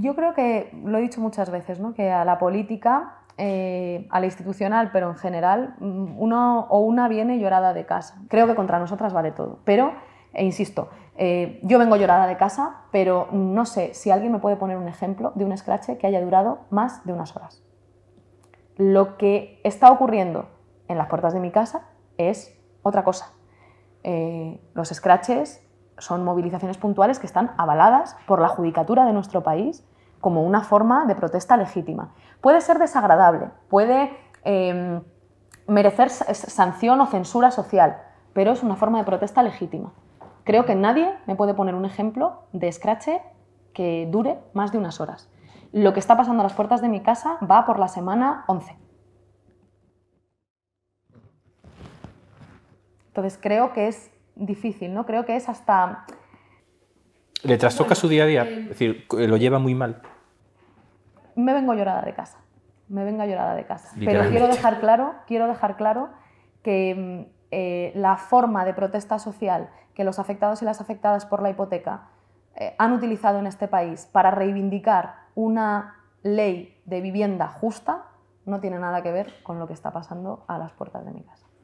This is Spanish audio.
yo creo que, lo he dicho muchas veces, ¿no? que a la política, eh, a la institucional, pero en general, mm, uno o una viene llorada de casa. Creo que contra nosotras vale todo, pero, e insisto, eh, yo vengo llorada de casa, pero no sé si alguien me puede poner un ejemplo de un escrache que haya durado más de unas horas. Lo que está ocurriendo en las puertas de mi casa es otra cosa. Eh, los scratches son movilizaciones puntuales que están avaladas por la judicatura de nuestro país como una forma de protesta legítima. Puede ser desagradable, puede em, merecer sanción o censura social, pero es una forma de protesta legítima. Creo que nadie me puede poner un ejemplo de escrache que dure más de unas horas. Lo que está pasando a las puertas de mi casa va por la semana 11. Entonces creo que es difícil, ¿no? Creo que es hasta... Le trastoca su día a día, eh, es decir, lo lleva muy mal. Me vengo llorada de casa, me vengo llorada de casa. Pero quiero dejar claro, quiero dejar claro que mm, eh, la forma de protesta social que los afectados y las afectadas por la hipoteca eh, han utilizado en este país para reivindicar una ley de vivienda justa no tiene nada que ver con lo que está pasando a las puertas de mi casa.